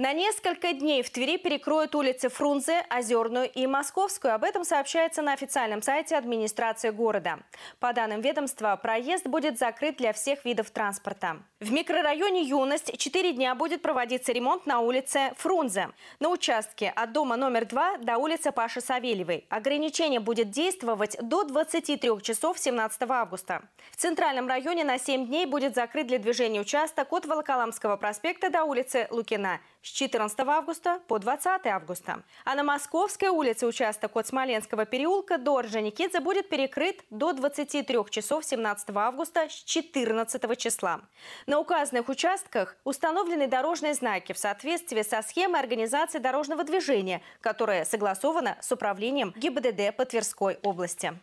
На несколько дней в Твери перекроют улицы Фрунзе, Озерную и Московскую. Об этом сообщается на официальном сайте администрации города. По данным ведомства, проезд будет закрыт для всех видов транспорта. В микрорайоне «Юность» 4 дня будет проводиться ремонт на улице Фрунзе. На участке от дома номер 2 до улицы Паши Савельевой. Ограничение будет действовать до 23 часов 17 августа. В центральном районе на 7 дней будет закрыт для движения участок от Волоколамского проспекта до улицы Лукина – с 14 августа по 20 августа. А на Московской улице участок от Смоленского переулка до Орджоникидзе будет перекрыт до 23 часов 17 августа с 14 числа. На указанных участках установлены дорожные знаки в соответствии со схемой организации дорожного движения, которая согласована с управлением ГИБДД по Тверской области.